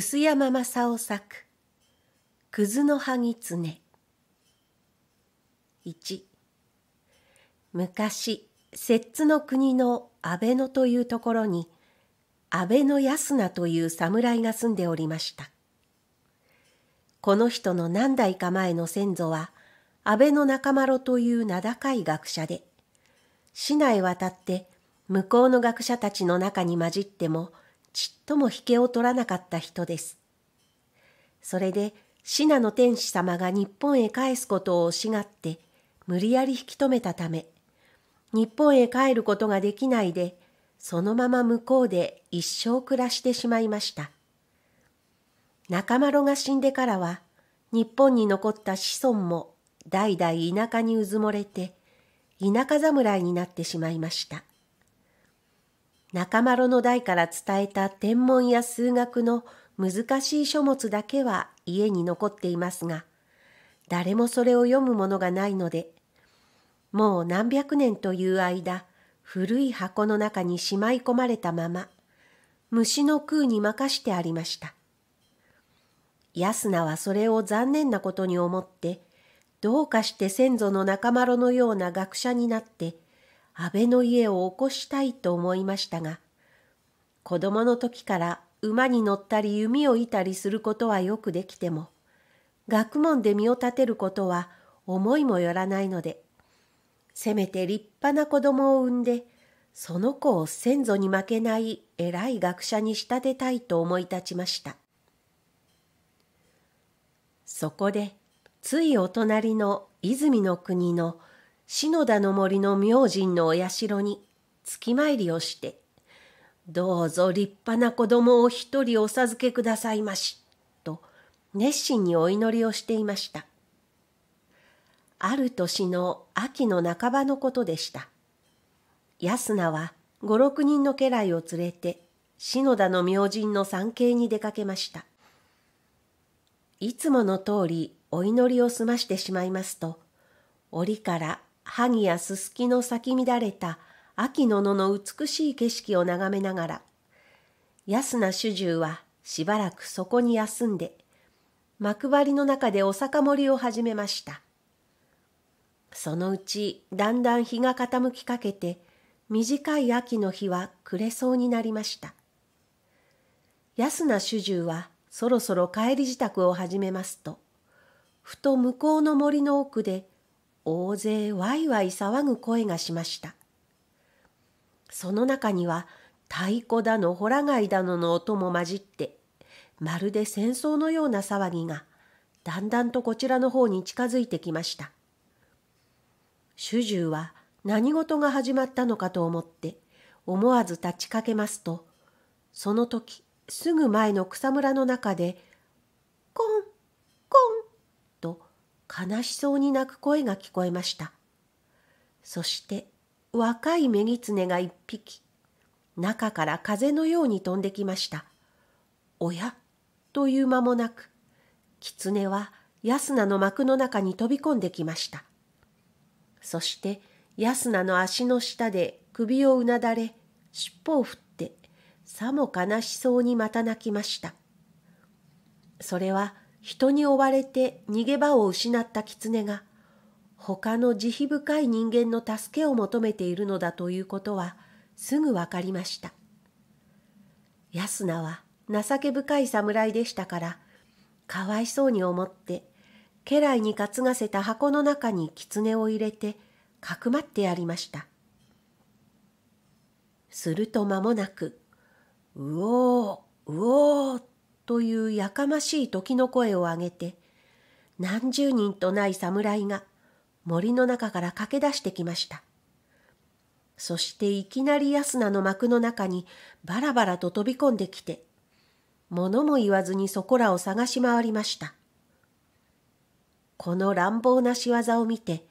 楠山正夫作「くずの葉常。1昔摂津の国の阿部野というところに阿部野安名という侍が住んでおりましたこの人の何代か前の先祖は阿部の中丸という名高い学者で市内渡って向こうの学者たちの中に混じってもちっとも引けを取らなかった人です。それで、信濃天使様が日本へ帰すことを惜しがって、無理やり引き止めたため、日本へ帰ることができないで、そのまま向こうで一生暮らしてしまいました。中丸が死んでからは、日本に残った子孫も代々田舎にうずもれて、田舎侍になってしまいました。中丸の代から伝えた天文や数学の難しい書物だけは家に残っていますが、誰もそれを読むものがないので、もう何百年という間、古い箱の中にしまい込まれたまま、虫の空に任してありました。安名はそれを残念なことに思って、どうかして先祖の仲間のような学者になって、安倍の家を起こしたいと思いましたが、子供の時から馬に乗ったり弓を射たりすることはよくできても、学問で身を立てることは思いもよらないので、せめて立派な子供を産んで、その子を先祖に負けない偉い学者に仕立てたいと思い立ちました。そこで、ついお隣の泉の国の篠田の森の明神のお社に月参りをして、どうぞ立派な子供を一人お授けくださいまし、と熱心にお祈りをしていました。ある年の秋の半ばのことでした。安名は五六人の家来を連れて、篠田の明神の参詣に出かけました。いつもの通りお祈りを済ましてしまいますと、折から萩やすすきの咲き乱れた秋の野の美しい景色を眺めながら、安な主従はしばらくそこに休んで、幕張の中でお酒盛りを始めました。そのうちだんだん日が傾きかけて、短い秋の日は暮れそうになりました。安な主従はそろそろ帰り支度を始めますと、ふと向こうの森の奥で大勢ワイワイ騒ぐ声がしました。その中には太鼓だのほら貝だのの音も混じってまるで戦争のような騒ぎがだんだんとこちらの方に近づいてきました。主従は何事が始まったのかと思って思わず立ちかけますとその時すぐ前の草むらの中で「コン悲しそうに泣く声が聞こえました。そして若いメギツネが一匹、中から風のように飛んできました。おやという間もなく、狐は安ナの幕の中に飛び込んできました。そして安ナの足の下で首をうなだれ、尻尾を振って、さも悲しそうにまた泣きました。それは人に追われて逃げ場を失った狐が他の慈悲深い人間の助けを求めているのだということはすぐわかりました安名は情け深い侍でしたからかわいそうに思って家来に担がせた箱の中に狐を入れてかくまってやりましたすると間もなくうおうおーというやかましい時の声を上げて、何十人とない侍が森の中から駆け出してきました。そしていきなり安名の幕の中にバラバラと飛び込んできて、物も言わずにそこらを探し回りました。この乱暴な仕業を見て、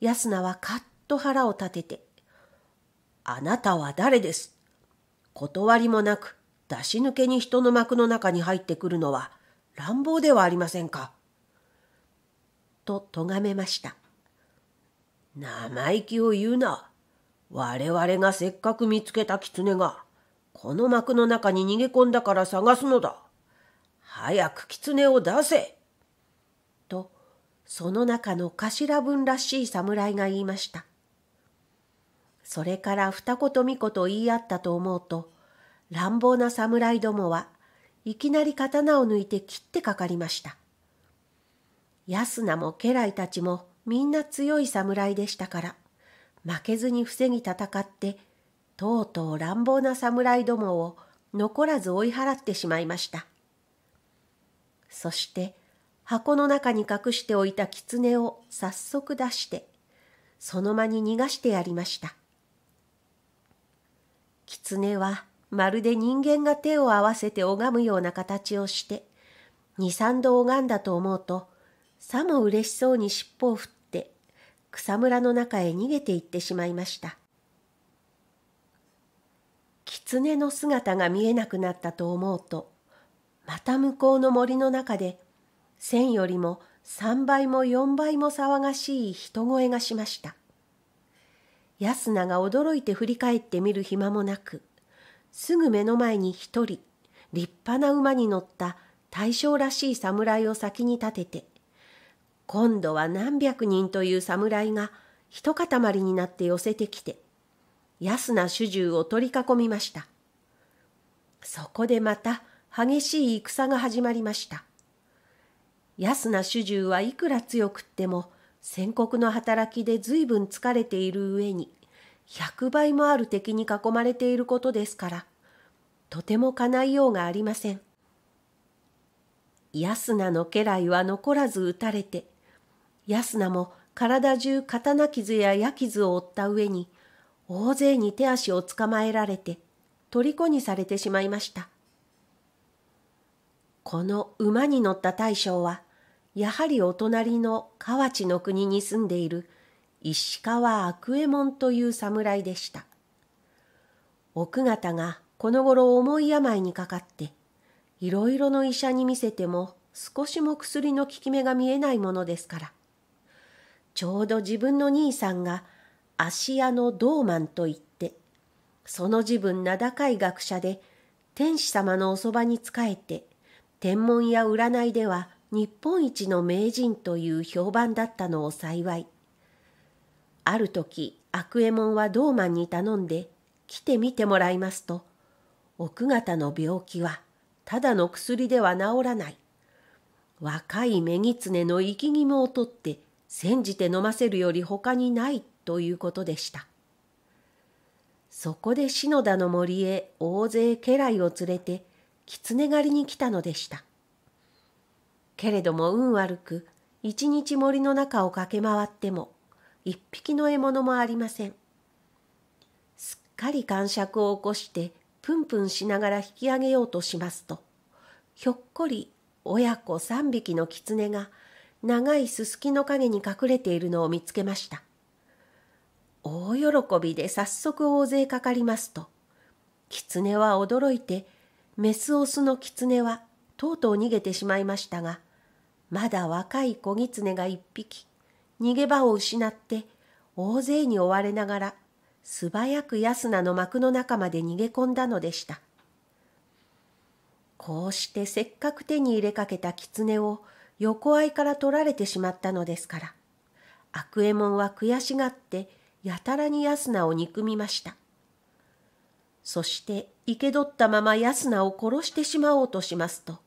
安名はカッと腹を立てて、あなたは誰です断りもなく、出し抜けに人の幕の中に入ってくるのは乱暴ではありませんか。と咎めました。生意気を言うな。我々がせっかく見つけた狐が、この幕の中に逃げ込んだから探すのだ。早く狐を出せ。と、その中の頭分らしい侍が言いました。それから二言三言言い合ったと思うと、乱暴な侍どもはいきなり刀を抜いて切ってかかりました。安名も家来たちもみんな強い侍でしたから、負けずに防ぎ戦って、とうとう乱暴な侍どもを残らず追い払ってしまいました。そして、箱の中に隠しておいた狐を早速出して、その間に逃がしてやりました。狐はまるで人間が手を合わせて拝むような形をして、二三度拝んだと思うと、さも嬉しそうに尻尾を振って、草むらの中へ逃げていってしまいました。狐の姿が見えなくなったと思うと、また向こうの森の中で、千よりも三倍も四倍も騒がしい人声がしました。安名が驚いて振り返ってみる暇もなく、すぐ目の前に一人立派な馬に乗った大将らしい侍を先に立てて今度は何百人という侍が一塊になって寄せてきて安な主従を取り囲みましたそこでまた激しい戦が始まりました安な主従はいくら強くっても戦国の働きで随分疲れている上に100倍もある敵に囲まれていることですから、とても叶いようがありません。安名の家来は残らず撃たれて、安名も体中刀傷や矢傷を負った上に、大勢に手足を捕まえられて、虜にされてしまいました。この馬に乗った大将は、やはりお隣の河内の国に住んでいる石川悪右衛門という侍でした。奥方がこの頃重い病にかかって、いろいろの医者に見せても少しも薬の効き目が見えないものですから。ちょうど自分の兄さんが芦屋の道満と言って、その自分名高い学者で天使様のおそばに仕えて、天文や占いでは日本一の名人という評判だったのを幸い、ある時悪右衛門は道満に頼んで来てみてもらいますと奥方の病気はただの薬では治らない若い女狐の生き肝を取って煎じて飲ませるより他にないということでしたそこで篠田の森へ大勢家来を連れて狐狩りに来たのでしたけれども運悪く一日森の中を駆け回っても一匹の獲物もありません。すっかり感触を起こしてプンプンしながら引き上げようとしますと、ひょっこり親子3匹の狐が長いすすきの陰に隠れているのを見つけました。大喜びで早速大勢かかりますと、狐は驚いて、メスオスの狐はとうとう逃げてしまいましたが、まだ若い子狐が一匹、逃げ場を失って大勢に追われながら素早く安名の幕の中まで逃げ込んだのでした。こうしてせっかく手に入れかけた狐を横合いから取られてしまったのですから、悪右衛門は悔しがってやたらに安名を憎みました。そして生け取ったまま安名を殺してしまおうとしますと、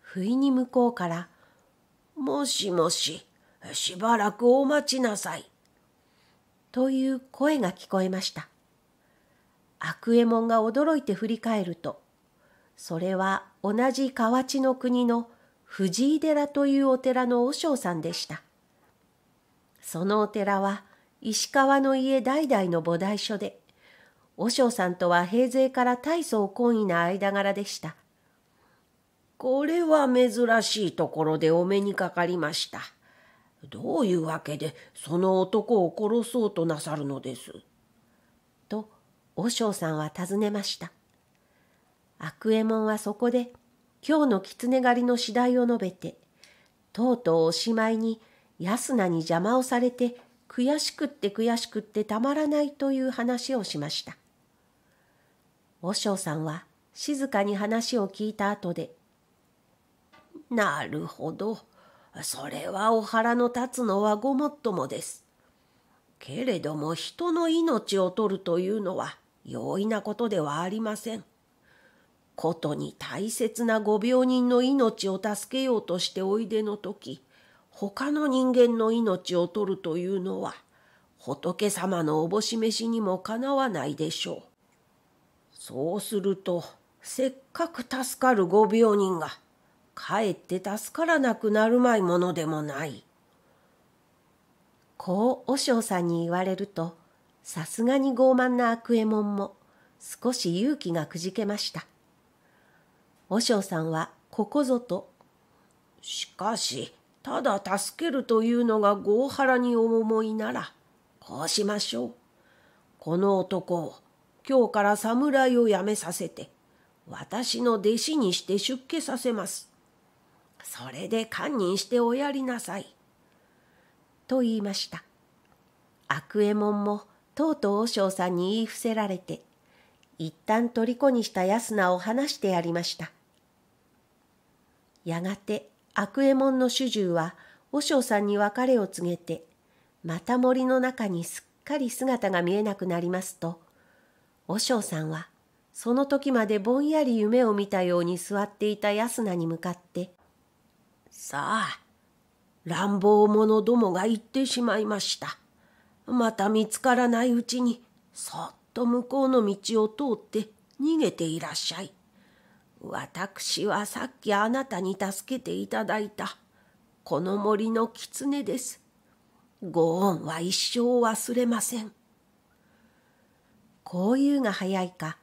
不意に向こうから、もしもし、しばらくお待ちなさい。という声が聞こえました。悪右衛門が驚いて振り返ると、それは同じ河内の国の藤井寺というお寺の和尚さんでした。そのお寺は石川の家代々の菩提所で、和尚さんとは平勢から大層懇意な間柄でした。これは珍しいところでお目にかかりました。どういうわけでその男を殺そうとなさるのです。と和尚さんは尋ねました。悪右衛門はそこで今日の狐狩りの次第を述べてとうとうおしまいに安菜に邪魔をされて悔しくって悔しくってたまらないという話をしました。和尚さんは静かに話を聞いた後で「なるほど。それはお腹の立つのはごもっともです。けれども人の命を取るというのは容易なことではありません。ことに大切なご病人の命を助けようとしておいでの時、他の人間の命を取るというのは、仏様のおぼしめしにもかなわないでしょう。そうすると、せっかく助かるご病人が、かえって助からなくなるまいものでもない。こう和尚さんに言われると、さすがに傲慢な悪右衛門も少し勇気がくじけました。和尚さんはここぞと、しかし、ただ助けるというのが郷腹にお思いなら、こうしましょう。この男を今日から侍を辞めさせて、私の弟子にして出家させます。それで堪忍しておやりなさい。と言いました。悪右衛門もとうとう和尚さんに言い伏せられて、一旦虜にした安名を話してやりました。やがて悪右衛門の主従は和尚さんに別れを告げて、また森の中にすっかり姿が見えなくなりますと、和尚さんはその時までぼんやり夢を見たように座っていた安名に向かって、さあ、乱暴者どもが行ってしまいました。また見つからないうちに、そっと向こうの道を通って逃げていらっしゃい。私はさっきあなたに助けていただいた、この森の狐です。ご恩は一生忘れません。こういうが早いか、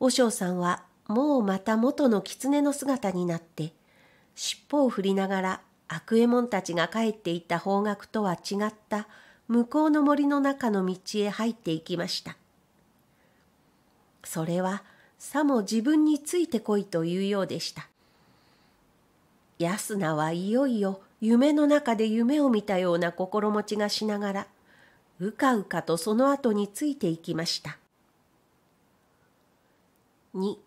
和尚さんはもうまた元の狐の姿になって、尻尾を振りながら悪右衛門たちが帰っていった方角とは違った向こうの森の中の道へ入っていきました。それはさも自分についてこいというようでした。安名はいよいよ夢の中で夢を見たような心持ちがしながら、うかうかとその後についていきました。2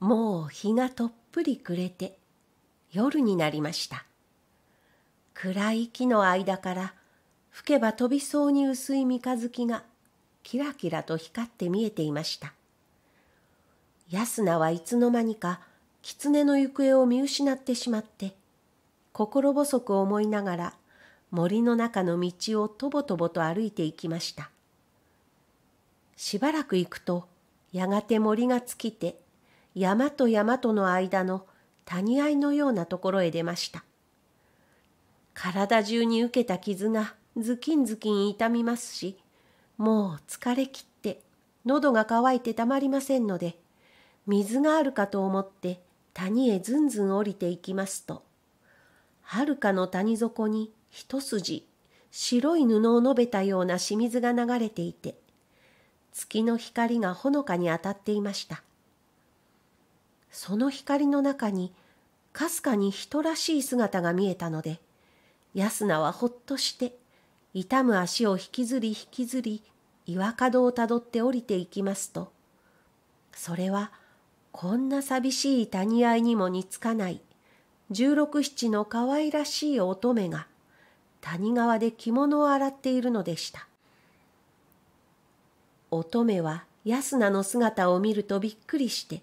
もう日がとっぷり暮れて夜になりました暗い木の間から吹けば飛びそうに薄い三日月がキラキラと光って見えていました安名はいつの間にか狐の行方を見失ってしまって心細く思いながら森の中の道をとぼとぼと歩いていきましたしばらく行くとやがて森が尽きて山と山との間の谷合のようなところへ出ました。体中に受けた傷がズキンズキン痛みますし、もう疲れきって喉が渇いてたまりませんので、水があるかと思って谷へずんずん降りていきますと、はるかの谷底に一筋白い布をのべたような清水が流れていて、月の光がほのかに当たっていました。その光の中にかすかに人らしい姿が見えたので安菜はほっとして痛む足を引きずり引きずり岩角をたどって降りていきますとそれはこんな寂しい谷合にも似つかない十六七の可愛らしい乙女が谷川で着物を洗っているのでした乙女は安菜の姿を見るとびっくりして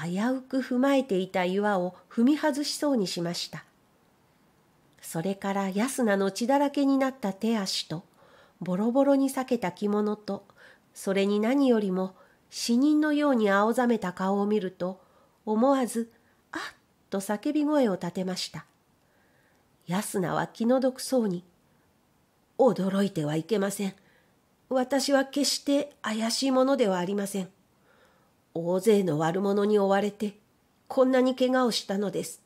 危うく踏まえていた岩を踏み外しそうにしましたそれから安菜の血だらけになった手足とボロボロに裂けた着物とそれに何よりも死人のように青ざめた顔を見ると思わず「あっ!」と叫び声を立てました安菜は気の毒そうに「驚いてはいけません私は決して怪しいものではありません」大勢の悪者に追われてこんなに怪我をしたのです。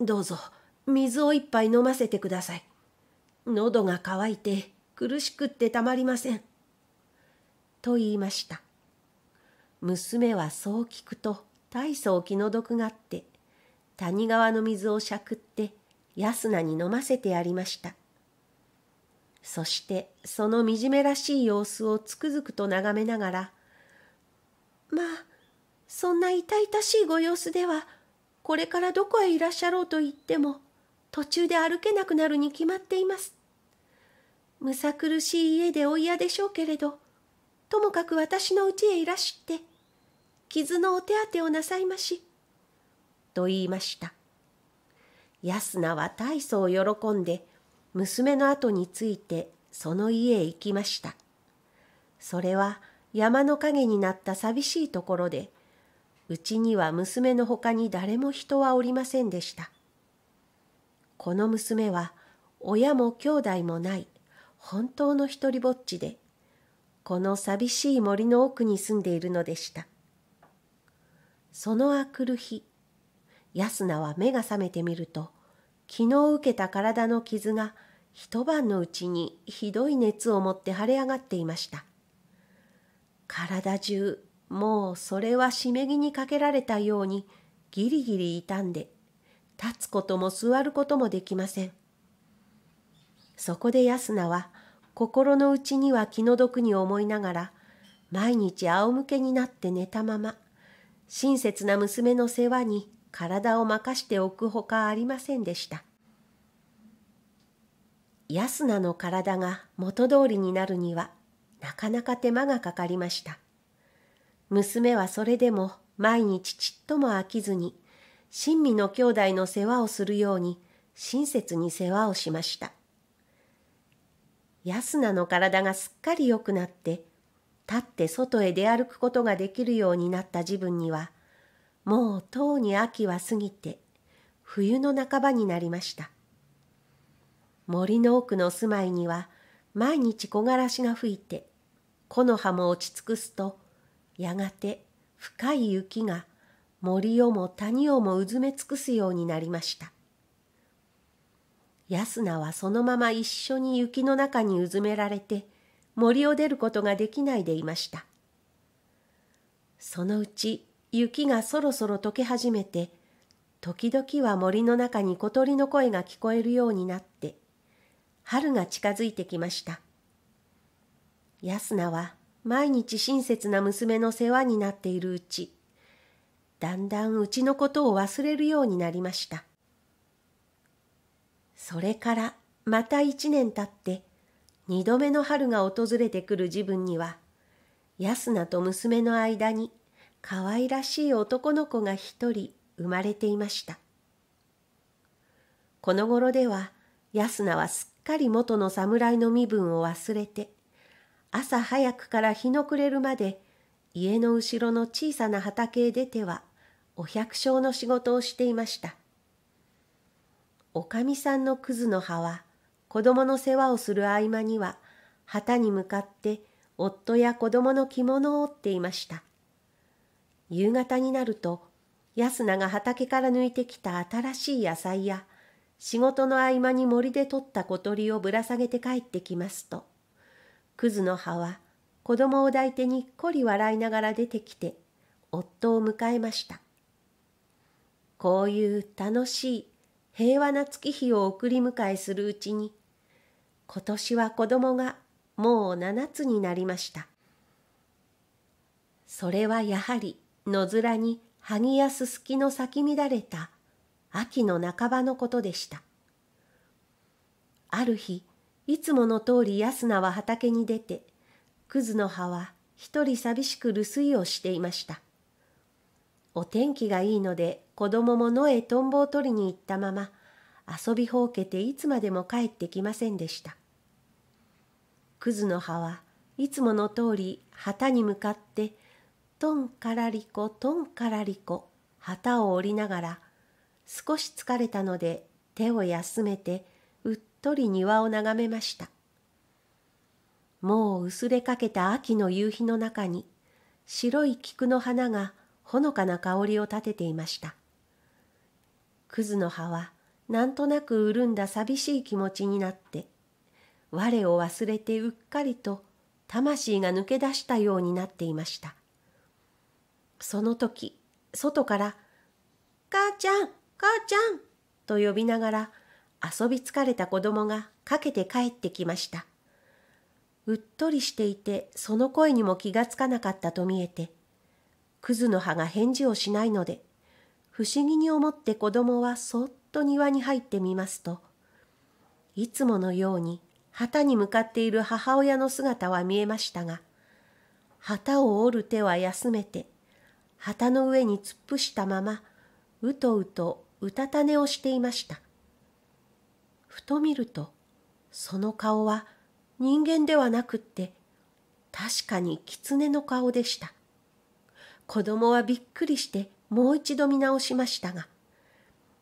どうぞ水を一杯飲ませてください。喉が渇いて苦しくってたまりません。と言いました。娘はそう聞くと大層気の毒があって谷川の水をしゃくって安菜に飲ませてやりました。そしてその惨めらしい様子をつくづくと眺めながらまあそんな痛々しいご様子ではこれからどこへいらっしゃろうと言っても途中で歩けなくなるに決まっていますむさ苦しい家でお嫌でしょうけれどともかく私のうちへいらして傷のお手当てをなさいまし」と言いました安名は大層喜んで娘の後についてその家へ行きましたそれは山の陰になった寂しいところで、うちには娘のほかに誰も人はおりませんでした。この娘は親も兄弟もない本当の一りぼっちで、この寂しい森の奥に住んでいるのでした。そのあくる日、安名は目が覚めてみると、昨日受けた体の傷が一晩のうちにひどい熱を持って腫れ上がっていました。体中もうそれはしめぎにかけられたようにギリギリ痛んで立つことも座ることもできませんそこで安奈は心の内には気の毒に思いながら毎日仰向けになって寝たまま親切な娘の世話に体を任しておくほかありませんでした安奈の体が元通りになるにはなかなか手間がかかりました娘はそれでも毎日ちっとも飽きずに親身の兄弟の世話をするように親切に世話をしました安菜の体がすっかり良くなって立って外へ出歩くことができるようになった自分にはもうとうに秋は過ぎて冬の半ばになりました森の奥の住まいには毎日木枯らしが吹いて木の葉も落ち尽くすとやがて深い雪が森をも谷をもうずめ尽くすようになりました安名はそのまま一緒に雪の中にうずめられて森を出ることができないでいましたそのうち雪がそろそろ溶け始めて時々は森の中に小鳥の声が聞こえるようになって春が近づいてきました安奈は毎日親切な娘の世話になっているうち、だんだんうちのことを忘れるようになりました。それからまた一年経って、二度目の春が訪れてくる自分には、安菜と娘の間に可愛らしい男の子が一人生まれていました。この頃では、安菜はすっかり元の侍の身分を忘れて、朝早くから日の暮れるまで家の後ろの小さな畑へ出てはお百姓の仕事をしていました。おかみさんのくずの葉は子供の世話をする合間には旗に向かって夫や子供の着物を織っていました。夕方になると安永が畑から抜いてきた新しい野菜や仕事の合間に森で取った小鳥をぶら下げて帰ってきますとクズの葉は子供を抱いてにっこり笑いながら出てきて夫を迎えましたこういう楽しい平和な月日を送り迎えするうちに今年は子供がもう7つになりましたそれはやはり野面に萩やすすきの咲き乱れた秋の半ばのことでしたある日いつもの通り安名は畑に出て、クズの葉は一人寂しく留守居をしていました。お天気がいいので子供も野へトンボを取りに行ったまま、遊びほうけていつまでも帰ってきませんでした。クズの葉はいつもの通り旗に向かって、トンカラリコトンカラリコ旗を折りながら、少し疲れたので手を休めてとり庭を眺めました。もう薄れかけた秋の夕日の中に、白い菊の花がほのかな香りを立てていました。クズの葉はなんとなく潤んだ寂しい気持ちになって、我を忘れてうっかりと魂が抜け出したようになっていました。その時、外から、母ちゃん、母ちゃんと呼びながら遊び疲れた子供がかけて帰ってきました。うっとりしていてその声にも気がつかなかったと見えて、クズの葉が返事をしないので、不思議に思って子供はそっと庭に入ってみますと、いつものように旗に向かっている母親の姿は見えましたが、旗を折る手は休めて、旗の上に突っ伏したまま、うとうとうたた寝をしていました。ふと見るとその顔は人間ではなくって確かに狐の顔でした子供はびっくりしてもう一度見直しましたが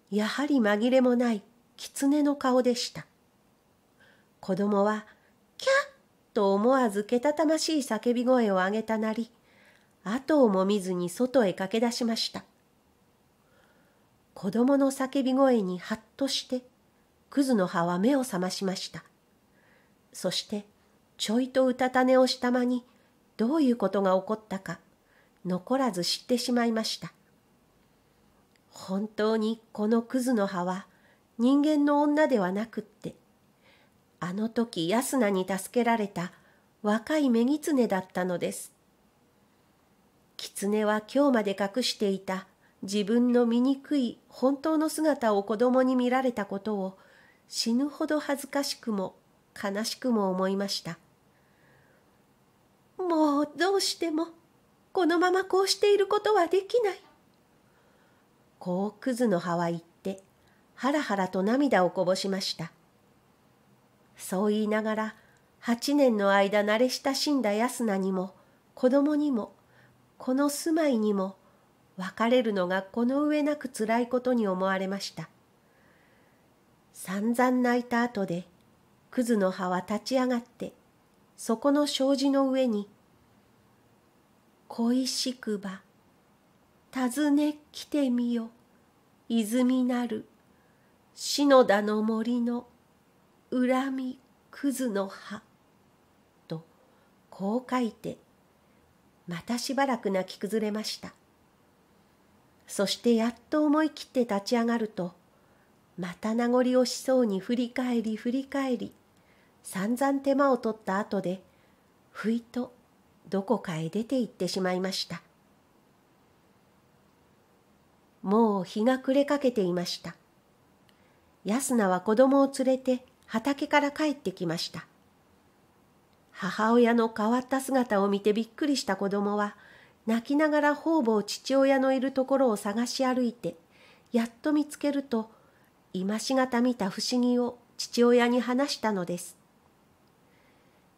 やはり紛れもない狐の顔でした子供は「キャッ!」と思わずけたたましい叫び声を上げたなり後をも見ずに外へ駆け出しました子供の叫び声にハッとしてクズの葉は目を覚ましました。そして、ちょいとうたた寝をしたまに、どういうことが起こったか、残らず知ってしまいました。本当にこのクズの葉は、人間の女ではなくって、あの時安菜に助けられた若いツ狐だったのです。狐は今日まで隠していた自分の醜い本当の姿を子供に見られたことを死ぬほど恥ずかしくも悲しくも思いましたもうどうしてもこのままこうしていることはできないこうクズの葉は言ってハラハラと涙をこぼしましたそう言いながら8年の間慣れ親しんだ安菜にも子供にもこの住まいにも別れるのがこの上なくつらいことに思われました散々泣いた後で、クズの葉は立ち上がって、そこの障子の上に、恋しくば、訪ね来てみよ、泉なる、篠田の森の、恨みくずの葉、と、こう書いて、またしばらく泣き崩れました。そしてやっと思い切って立ち上がると、また名残惜しそうに振り返り振り返り散々手間を取った後でふいとどこかへ出て行ってしまいましたもう日が暮れかけていました安名は子供を連れて畑から帰ってきました母親の変わった姿を見てびっくりした子供は泣きながら方々父親のいるところを探し歩いてやっと見つけると今しがた見た不思議を父親に話したのです。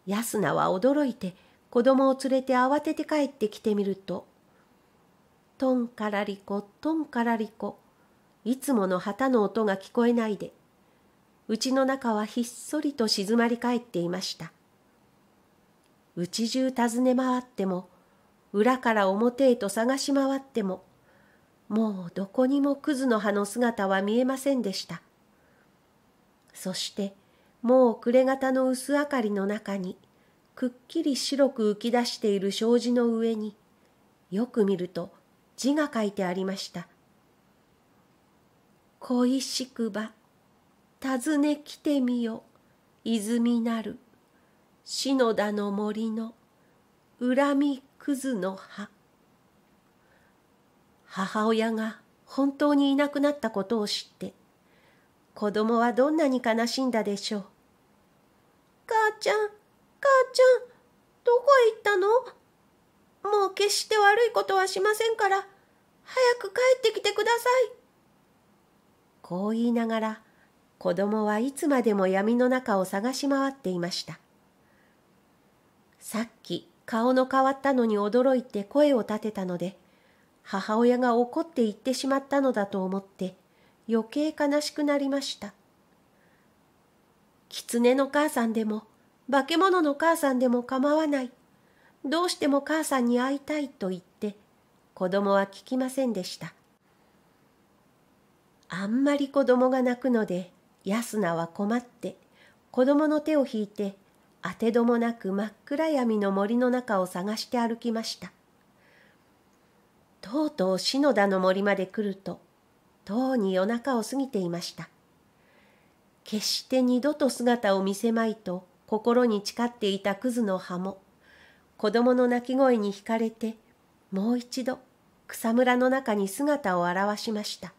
安名は驚いて子供を連れて慌てて帰ってきてみると、トンカラリコ、トンカラリコ、いつもの旗の音が聞こえないで、うちの中はひっそりと静まり返っていました。うち中尋ね回っても、裏から表へと探し回っても、もうどこにもクズの葉の姿は見えませんでした。そして、もう暮れ方の薄明かりの中に、くっきり白く浮き出している障子の上に、よく見ると字が書いてありました。恋しくば、訪ね来てみよ、泉なる、篠田の森の、恨みくずの葉。母親が本当にいなくなったことを知って子供はどんなに悲しんだでしょう母ちゃん母ちゃんどこへ行ったのもう決して悪いことはしませんから早く帰ってきてくださいこう言いながら子供はいつまでも闇の中を探し回っていましたさっき顔の変わったのに驚いて声を立てたので母親が怒って言ってしまったのだと思って余計悲しくなりました。狐の母さんでも化け物の母さんでも構わない。どうしても母さんに会いたいと言って子供は聞きませんでした。あんまり子供が泣くので安菜は困って子供の手を引いて当てどもなく真っ暗闇の森の中を探して歩きました。とうとう篠田の森まで来ると、とうに夜中を過ぎていました。決して二度と姿を見せまいと心に誓っていたクズの葉も、子供の泣き声に惹かれて、もう一度草むらの中に姿を現しました。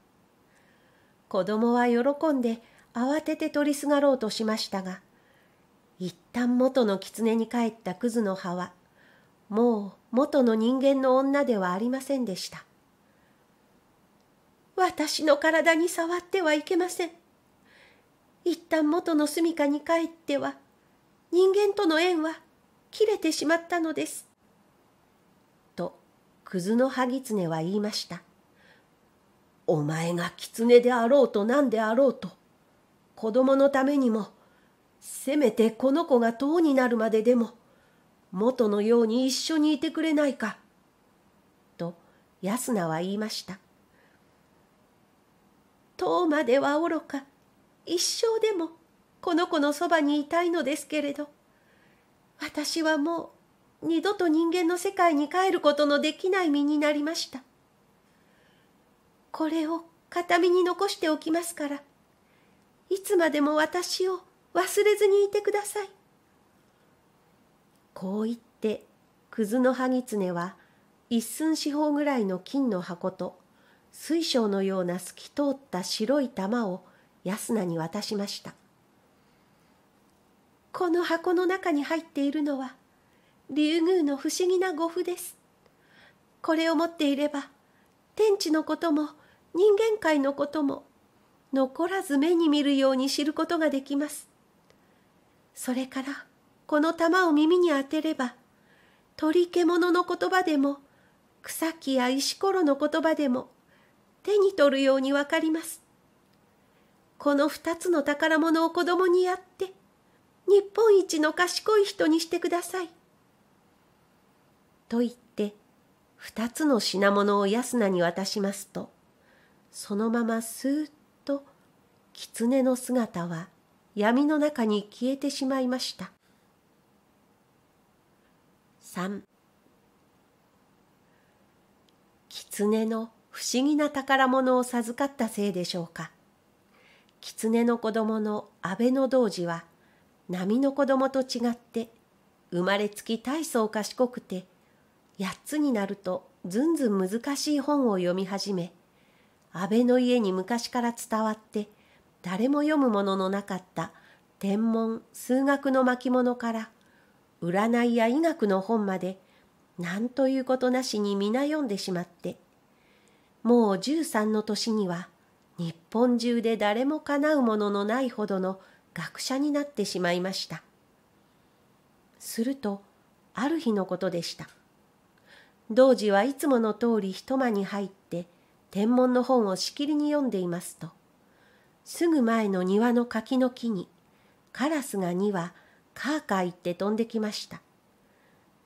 子供は喜んで慌てて取りすがろうとしましたが、一旦元の狐に帰ったクズの葉は、もう元の人間の女ではありませんでした。私の体に触ってはいけません。一旦元の住処に帰っては、人間との縁は切れてしまったのです。と、クズの葉狐は言いました。お前が狐であろうと何であろうと、子供のためにも、せめてこの子が塔になるまででも、元のように一緒にいてくれないか。と、安名は言いました。とうまではおろか、一生でもこの子のそばにいたいのですけれど、私はもう二度と人間の世界に帰ることのできない身になりました。これを形見に残しておきますから、いつまでも私を忘れずにいてください。こう言ってくずの葉ぎつねは一寸四方ぐらいの金の箱と水晶のような透き通った白い玉を安名に渡しましたこの箱の中に入っているのは竜宮の不思議な護符ですこれを持っていれば天地のことも人間界のことも残らず目に見るように知ることができますそれからこの玉を耳に当てれば、鳥獣の言葉でも、草木や石ころの言葉でも、手に取るようにわかります。この二つの宝物を子供にやって、日本一の賢い人にしてください。と言って、二つの品物を安名に渡しますと、そのまますーっと狐の姿は闇の中に消えてしまいました。3狐の不思議な宝物を授かったせいでしょうか狐の子供の阿部の童子は波の子供と違って生まれつき大層賢くて8つになるとずんずん難しい本を読み始め阿部の家に昔から伝わって誰も読むもののなかった天文数学の巻物から占いや医学の本まで何ということなしに皆読んでしまってもう十三の年には日本中で誰もかなうもののないほどの学者になってしまいましたするとある日のことでした童子はいつもの通り一間に入って天文の本をしきりに読んでいますとすぐ前の庭の柿の木にカラスが2羽カーカー言って飛んできました。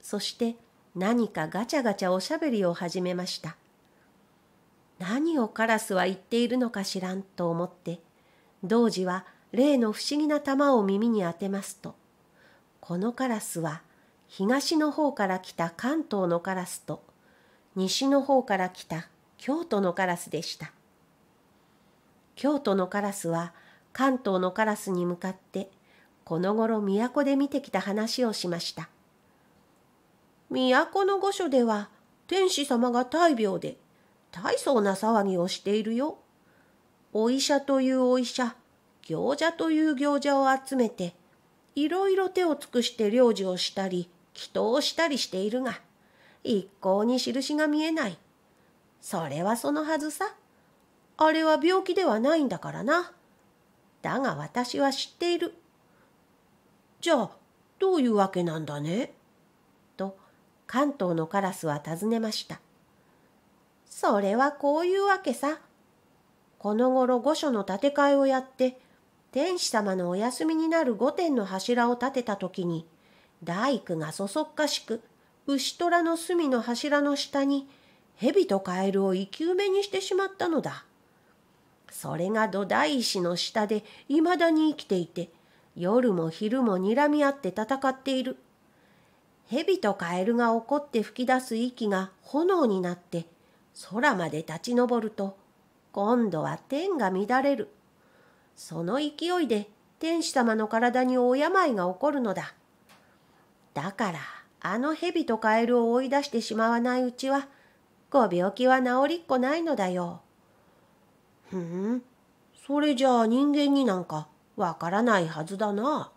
そして何かガチャガチャおしゃべりを始めました。何をカラスは言っているのか知らんと思って、童子は例の不思議な玉を耳に当てますと、このカラスは東の方から来た関東のカラスと、西の方から来た京都のカラスでした。京都のカラスは関東のカラスに向かってこの頃都で見てきた話をしました。都の御所では天使様が大病で大層な騒ぎをしているよ。お医者というお医者、行者という行者を集めて、いろいろ手を尽くして領事をしたり、祈祷をしたりしているが、一向に印が見えない。それはそのはずさ。あれは病気ではないんだからな。だが私は知っている。じゃあどういうわけなんだねと関東のカラスは尋ねましたそれはこういうわけさこの頃御所の建て替えをやって天使様のお休みになる御殿の柱を建てた時に大工がそそっかしく牛虎の隅の柱の下に蛇とカエルを生き埋めにしてしまったのだ。それが土台石の下でいまだに生きていて夜も昼も睨み合って戦っている。蛇とカエルが怒って吹き出す息が炎になって空まで立ち上ると今度は天が乱れる。その勢いで天使様の体にお病が起こるのだ。だからあの蛇とカエルを追い出してしまわないうちはご病気は治りっこないのだよ。ふん、それじゃあ人間になんかわからないはずだな。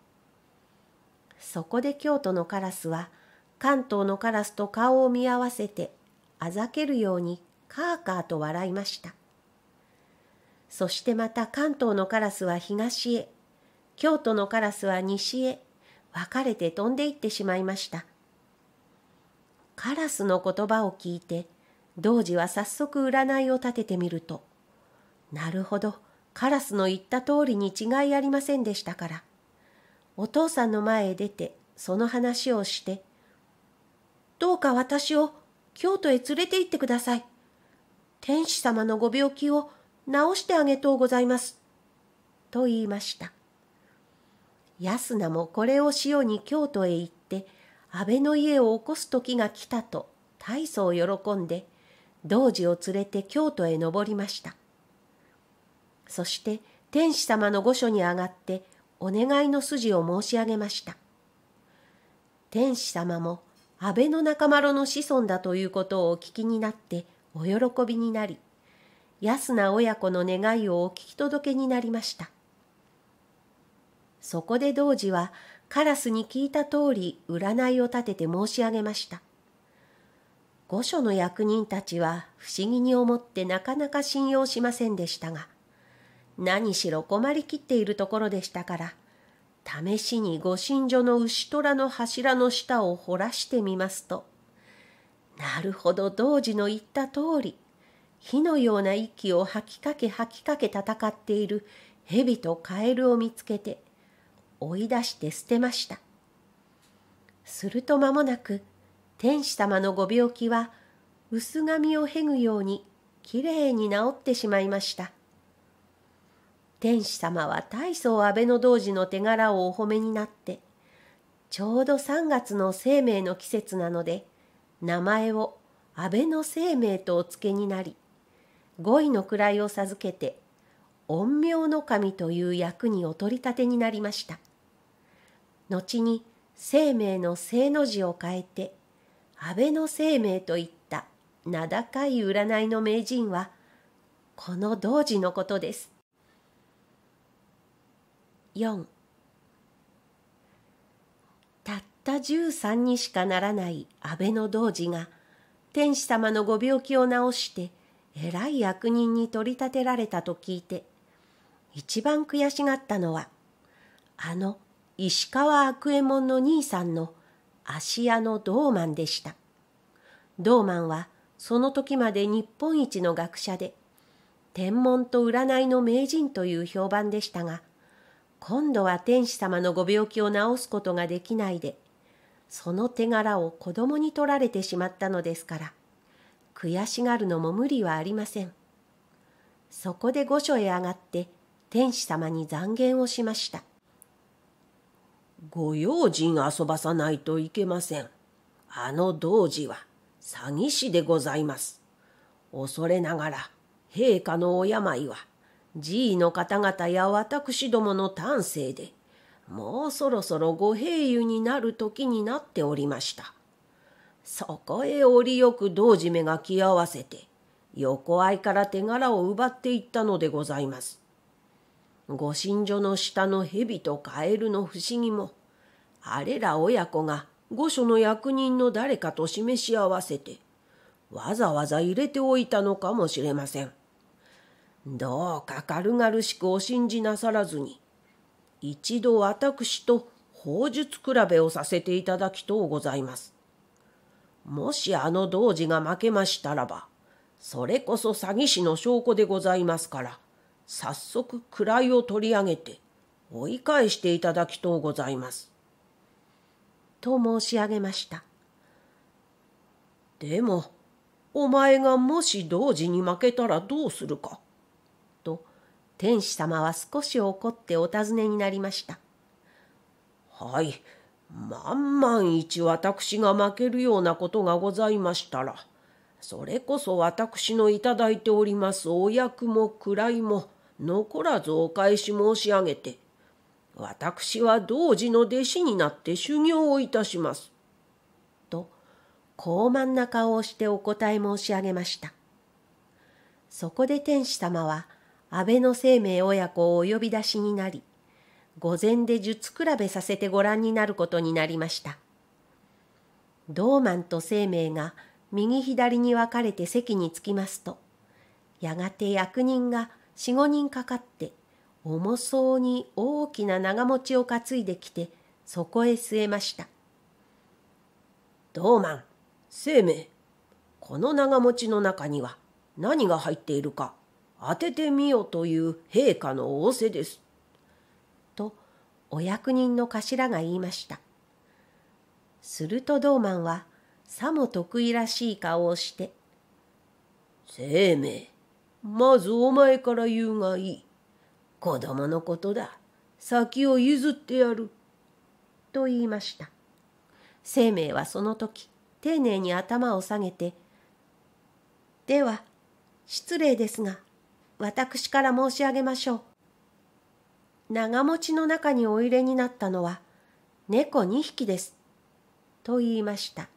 そこで京都のカラスは関東のカラスと顔を見合わせてあざけるようにカーカーと笑いました。そしてまた関東のカラスは東へ、京都のカラスは西へ、分かれて飛んでいってしまいました。カラスの言葉を聞いて、童子は早速占いを立ててみると、なるほど、カラスの言った通りに違いありませんでしたから、お父さんの前へ出てその話をして、どうか私を京都へ連れて行ってください。天使様のご病気を治してあげとうございます。と言いました。安名もこれを潮に京都へ行って、安倍の家を起こす時が来たと大層喜んで、道子を連れて京都へ登りました。そして天使様の御所に上がってお願いの筋を申し上げました。天使様も安倍の中丸の子孫だということをお聞きになってお喜びになり、安な親子の願いをお聞き届けになりました。そこで童子はカラスに聞いた通り占いを立てて申し上げました。御所の役人たちは不思議に思ってなかなか信用しませんでしたが、何しろ困りきっているところでしたから、試しにご神所の牛虎の柱の下を掘らしてみますと、なるほど童子の言った通り、火のような息を吐きかけ吐きかけ戦っている蛇とカエルを見つけて、追い出して捨てました。すると間もなく、天使様のご病気は、薄紙をへぐようにきれいに治ってしまいました。天使様は大層安倍の童子の手柄をお褒めになって、ちょうど3月の生命の季節なので、名前を安倍の生命とお付けになり、五位の位を授けて、陰陽の神という役にお取り立てになりました。後に生命の正の字を変えて、安倍の生命といった名高い占いの名人は、この童子のことです。4たった13にしかならない安倍の童子が天使様のご病気を治して偉い悪人に取り立てられたと聞いて一番悔しがったのはあの石川悪右衛門の兄さんの芦屋の道満でした。道満はその時まで日本一の学者で天文と占いの名人という評判でしたが今度は天使様のご病気を治すことができないで、その手柄を子供に取られてしまったのですから、悔しがるのも無理はありません。そこで御所へ上がって、天使様に残言をしました。ご用心遊ばさないといけません。あの童子は詐欺師でございます。恐れながら、陛下のお病は、じいの方々や私どもの丹精で、もうそろそろご平油になる時になっておりました。そこへ折よく道締めが気合わせて、横合いから手柄を奪っていったのでございます。ご神所の下の蛇とカエルの不思議も、あれら親子が御所の役人の誰かと示し合わせて、わざわざ入れておいたのかもしれません。どうか軽々しくお信じなさらずに、一度私と宝術比べをさせていただきとうございます。もしあの童子が負けましたらば、それこそ詐欺師の証拠でございますから、早速位を取り上げて、追い返していただきとうございます。と申し上げました。でも、お前がもし同時に負けたらどうするか。天使様は少し怒ってお尋ねになりました。はい、万万一私が負けるようなことがございましたら、それこそ私のいただいておりますお役も位も残らずお返し申し上げて、私は同時の弟子になって修行をいたします。と、高慢な顔をしてお答え申し上げました。そこで天使様は、安倍の生命親子をお呼び出しになり、御前で術比べさせてご覧になることになりました。道満と生命が右左に分かれて席に着きますと、やがて役人が四五人かかって、重そうに大きな長持ちを担いできて、そこへ据えました。道満、生命、この長持ちの中には何が入っているか当ててみよという陛下の仰せです。とお役人の頭が言いました。すると道満はさも得意らしい顔をして「生命まずお前から言うがいい子供のことだ先を譲ってやる」と言いました生命はその時丁寧に頭を下げて「では失礼ですが私から申し上げましょう。長持ちの中にお入れになったのは、猫2匹です。と言いました。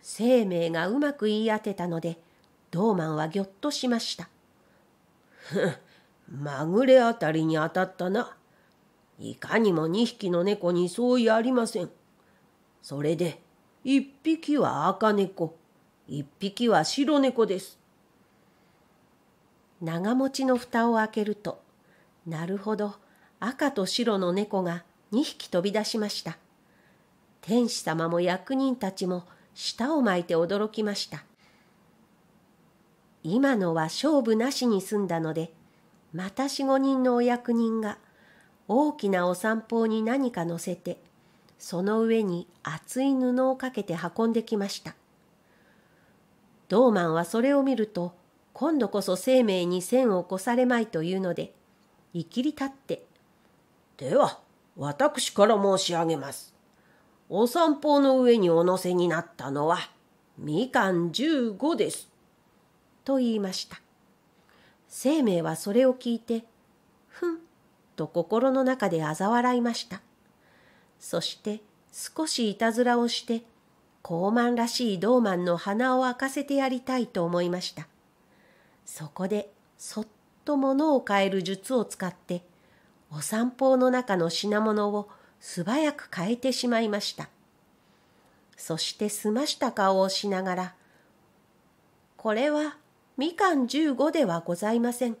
生命がうまく言い当てたので、ドーマンはぎょっとしました。ふん、まぐれあたりに当たったな。いかにも2匹の猫に相違ありません。それで、1匹は赤猫、1匹は白猫です。長持ちの蓋を開けると、なるほど、赤と白の猫が2匹飛び出しました。天使様も役人たちも舌を巻いて驚きました。今のは勝負なしに済んだので、また四五人のお役人が大きなお散歩に何か乗せて、その上に厚い布をかけて運んできました。ドーマンはそれを見ると今度こそ生命に線を起こされまいというので、いきり立って、では、私から申し上げます。お散歩の上にお乗せになったのは、みかん十五です。と言いました。生命はそれを聞いて、ふん、と心の中で嘲笑いました。そして少しいたずらをして、高慢らしい道満の鼻を開かせてやりたいと思いました。そこでそっと物を変える術を使ってお散歩の中の品物を素早く変えてしまいましたそして澄ました顔をしながら「これはみかん15ではございません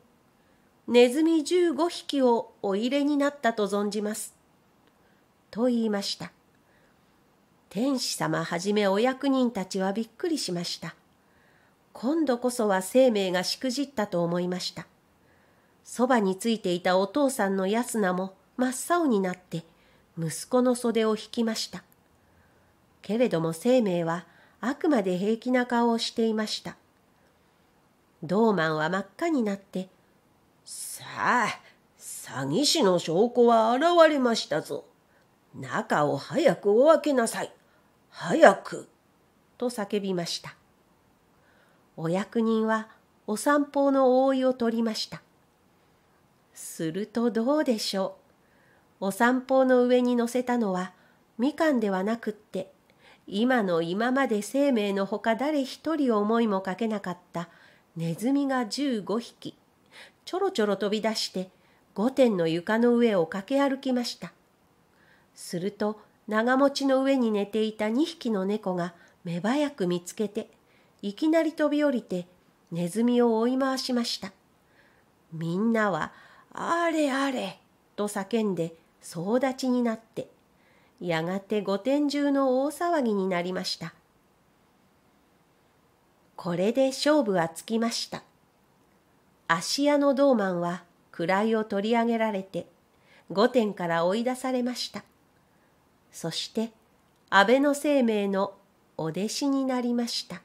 ネズミ15匹をお入れになったと存じます」と言いました天使様はじめお役人たちはびっくりしました。今度こそは生命がしくじったと思いました。そばについていたお父さんの安名も真っ青になって息子の袖を引きました。けれども生命はあくまで平気な顔をしていました。ドーマンは真っ赤になって、さあ、詐欺師の証拠は現れましたぞ。中を早くお開けなさい。早く。と叫びました。お役人はお散歩の覆いを取りました。するとどうでしょう。お散歩の上に乗せたのはみかんではなくって、今の今まで生命のほか誰一人思いもかけなかったネズミが15匹、ちょろちょろ飛び出して、御殿の床の上を駆け歩きました。すると長持ちの上に寝ていた2匹の猫が目ばやく見つけて、いきなり飛び降りてネズミを追い回しましたみんなは「あれあれ」と叫んで総立ちになってやがて御殿中の大騒ぎになりましたこれで勝負はつきました芦屋の道満は位を取り上げられて御殿から追い出されましたそして安倍の生命のお弟子になりました